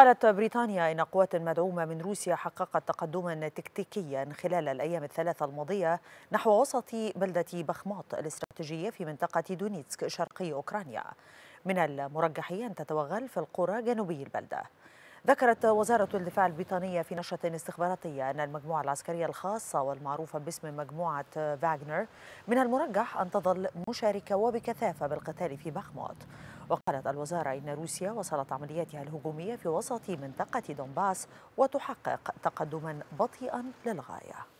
قالت بريطانيا إن قوات مدعومة من روسيا حققت تقدما تكتيكيا خلال الأيام الثلاثة الماضية نحو وسط بلدة بخماط الاستراتيجية في منطقة دونيتسك شرقي أوكرانيا من المرجح أن تتوغل في القرى جنوبي البلدة ذكرت وزارة الدفاع البريطانية في نشرة استخباراتية أن المجموعة العسكرية الخاصة والمعروفة باسم مجموعة فاغنر من المرجح أن تظل مشاركة وبكثافة بالقتال في بخموت وقالت الوزارة إن روسيا وصلت عملياتها الهجومية في وسط منطقة دونباس وتحقق تقدما بطيئا للغاية